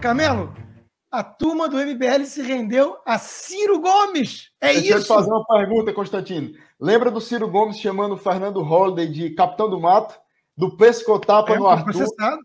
Camelo, a turma do MBL se rendeu a Ciro Gomes. É Deixa isso. Deixa eu te fazer uma pergunta, Constantino. Lembra do Ciro Gomes chamando o Fernando Holliday de Capitão do Mato? Do pescotapa é, no Arthur? Processado.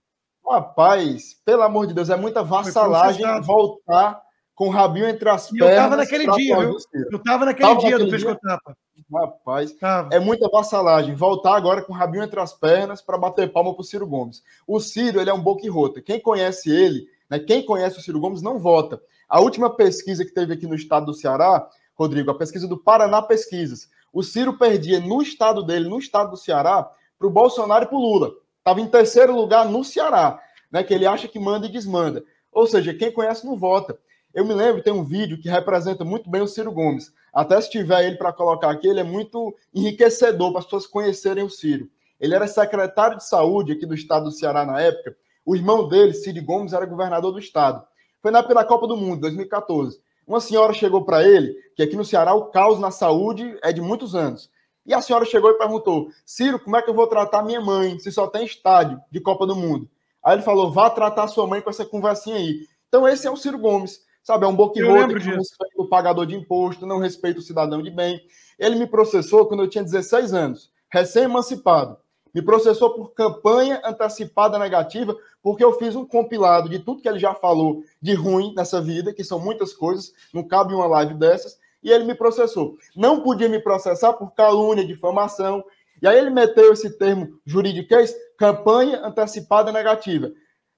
Rapaz, pelo amor de Deus, é muita vassalagem voltar com o rabinho entre as e pernas. Eu tava naquele dia, viu? Eu tava naquele tava dia naquele do pescotapa. Rapaz, é muita vassalagem voltar agora com o rabinho entre as pernas para bater palma o Ciro Gomes. O Ciro, ele é um boquirrota. Quem conhece ele né? Quem conhece o Ciro Gomes não vota. A última pesquisa que teve aqui no estado do Ceará, Rodrigo, a pesquisa do Paraná Pesquisas. O Ciro perdia no estado dele, no estado do Ceará, para o Bolsonaro e para o Lula. Estava em terceiro lugar no Ceará, né, que ele acha que manda e desmanda. Ou seja, quem conhece não vota. Eu me lembro, tem um vídeo que representa muito bem o Ciro Gomes. Até se tiver ele para colocar aqui, ele é muito enriquecedor para as pessoas conhecerem o Ciro. Ele era secretário de saúde aqui do estado do Ceará na época. O irmão dele, Cid Gomes, era governador do estado. Foi na pela Copa do Mundo, 2014. Uma senhora chegou para ele, que aqui no Ceará o caos na saúde é de muitos anos. E a senhora chegou e perguntou: Ciro, como é que eu vou tratar minha mãe se só tem estádio de Copa do Mundo? Aí ele falou: vá tratar sua mãe com essa conversinha aí. Então esse é o Ciro Gomes, sabe? É um boquirrote que não respeita o pagador de imposto, não respeita o cidadão de bem. Ele me processou quando eu tinha 16 anos, recém-emancipado me processou por campanha antecipada negativa, porque eu fiz um compilado de tudo que ele já falou de ruim nessa vida, que são muitas coisas, não cabe uma live dessas, e ele me processou. Não podia me processar por calúnia, difamação, e aí ele meteu esse termo juridiquês, campanha antecipada negativa.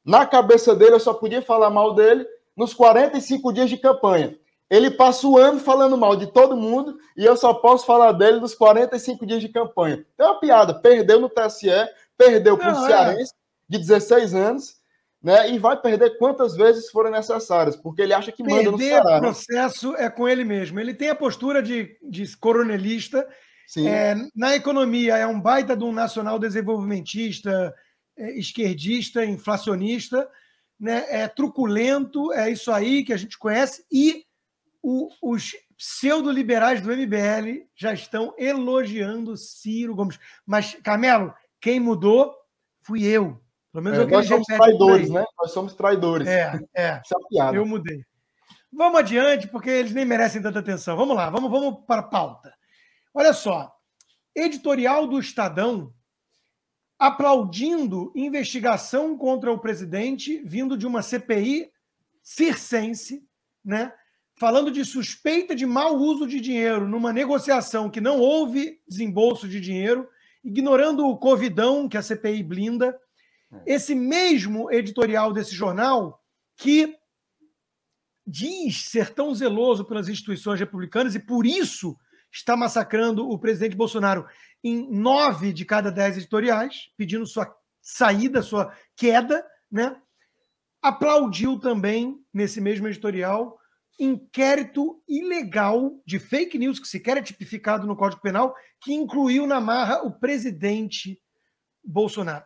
Na cabeça dele, eu só podia falar mal dele nos 45 dias de campanha. Ele passa o ano falando mal de todo mundo e eu só posso falar dele nos 45 dias de campanha. é uma piada. Perdeu no TSE, perdeu para o é. Cearense de 16 anos, né? E vai perder quantas vezes forem necessárias, porque ele acha que perder manda no Ceará. o né? processo né? é com ele mesmo. Ele tem a postura de, de coronelista. É, na economia, é um baita de um nacional desenvolvimentista, é, esquerdista, inflacionista, né? é truculento, é isso aí que a gente conhece, e o, os pseudo-liberais do MBL já estão elogiando Ciro Gomes. Mas, Carmelo, quem mudou fui eu. Pelo menos é, eu nós somos é traidores, né? Nós somos traidores. É, é. é eu mudei. Vamos adiante, porque eles nem merecem tanta atenção. Vamos lá, vamos, vamos para a pauta. Olha só. Editorial do Estadão aplaudindo investigação contra o presidente vindo de uma CPI circense, né? falando de suspeita de mau uso de dinheiro numa negociação que não houve desembolso de dinheiro, ignorando o covidão que a CPI blinda, é. esse mesmo editorial desse jornal que diz ser tão zeloso pelas instituições republicanas e por isso está massacrando o presidente Bolsonaro em nove de cada dez editoriais, pedindo sua saída, sua queda, né? Aplaudiu também nesse mesmo editorial inquérito ilegal de fake news, que sequer é tipificado no Código Penal, que incluiu na marra o presidente Bolsonaro.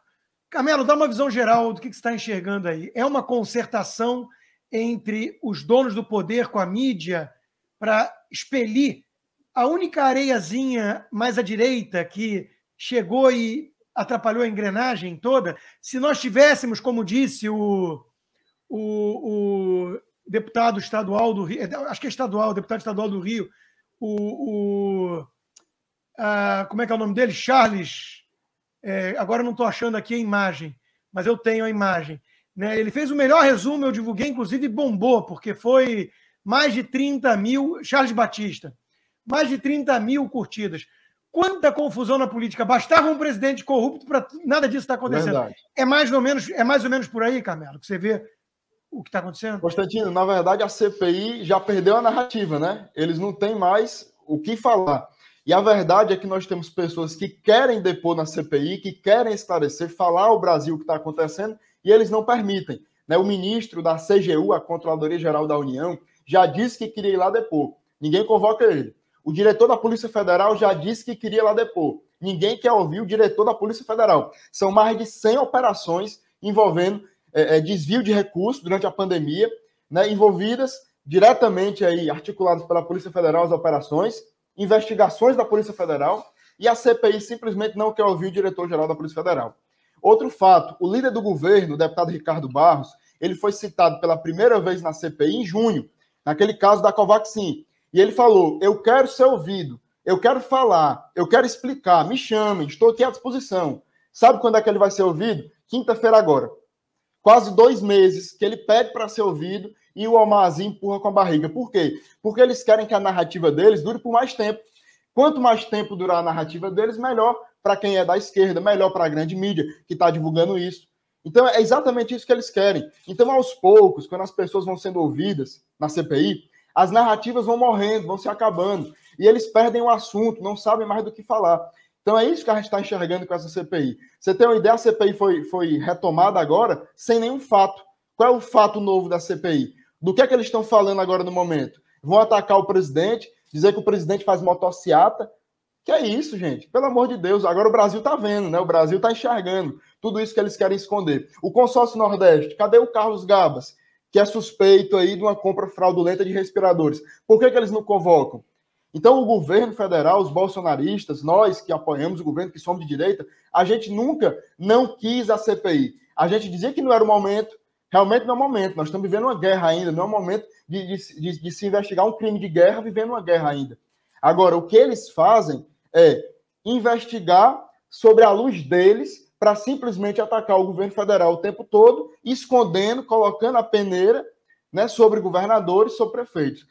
Camelo, dá uma visão geral do que, que você está enxergando aí. É uma concertação entre os donos do poder com a mídia para expelir a única areiazinha mais à direita que chegou e atrapalhou a engrenagem toda. Se nós tivéssemos, como disse o, o, o deputado estadual do Rio, é, acho que é estadual, deputado estadual do Rio, o, o a, como é que é o nome dele? Charles. É, agora não estou achando aqui a imagem, mas eu tenho a imagem. Né? Ele fez o melhor resumo, eu divulguei, inclusive bombou, porque foi mais de 30 mil. Charles Batista, mais de 30 mil curtidas. Quanta confusão na política! Bastava um presidente corrupto para nada disso estar tá acontecendo. É mais ou menos, é mais ou menos por aí, Carmelo, que você vê o que está acontecendo? Constantino, na verdade a CPI já perdeu a narrativa, né? Eles não têm mais o que falar. E a verdade é que nós temos pessoas que querem depor na CPI, que querem esclarecer, falar ao Brasil o que está acontecendo, e eles não permitem. Né? O ministro da CGU, a Controladoria Geral da União, já disse que queria ir lá depor. Ninguém convoca ele. O diretor da Polícia Federal já disse que queria ir lá depor. Ninguém quer ouvir o diretor da Polícia Federal. São mais de 100 operações envolvendo é, é, desvio de recursos durante a pandemia, né, envolvidas diretamente aí, articuladas pela Polícia Federal as operações, investigações da Polícia Federal, e a CPI simplesmente não quer ouvir o diretor-geral da Polícia Federal. Outro fato, o líder do governo, o deputado Ricardo Barros, ele foi citado pela primeira vez na CPI em junho, naquele caso da Covaxin, e ele falou, eu quero ser ouvido, eu quero falar, eu quero explicar, me chamem, estou aqui à disposição. Sabe quando é que ele vai ser ouvido? Quinta-feira agora quase dois meses que ele pede para ser ouvido e o Omarzinho empurra com a barriga. Por quê? Porque eles querem que a narrativa deles dure por mais tempo. Quanto mais tempo durar a narrativa deles, melhor para quem é da esquerda, melhor para a grande mídia que está divulgando isso. Então é exatamente isso que eles querem. Então, aos poucos, quando as pessoas vão sendo ouvidas na CPI, as narrativas vão morrendo, vão se acabando. E eles perdem o assunto, não sabem mais do que falar. Então é isso que a gente está enxergando com essa CPI. Você tem uma ideia, a CPI foi, foi retomada agora sem nenhum fato. Qual é o fato novo da CPI? Do que é que eles estão falando agora no momento? Vão atacar o presidente, dizer que o presidente faz motociata. Que é isso, gente? Pelo amor de Deus. Agora o Brasil está vendo, né? O Brasil está enxergando tudo isso que eles querem esconder. O consórcio Nordeste, cadê o Carlos Gabas? que é suspeito aí de uma compra fraudulenta de respiradores. Por que, que eles não convocam? Então, o governo federal, os bolsonaristas, nós que apoiamos o governo, que somos de direita, a gente nunca não quis a CPI. A gente dizia que não era o momento, realmente não é o momento. Nós estamos vivendo uma guerra ainda, não é o momento de, de, de se investigar um crime de guerra vivendo uma guerra ainda. Agora, o que eles fazem é investigar sobre a luz deles para simplesmente atacar o governo federal o tempo todo, escondendo, colocando a peneira né, sobre governadores, sobre prefeitos.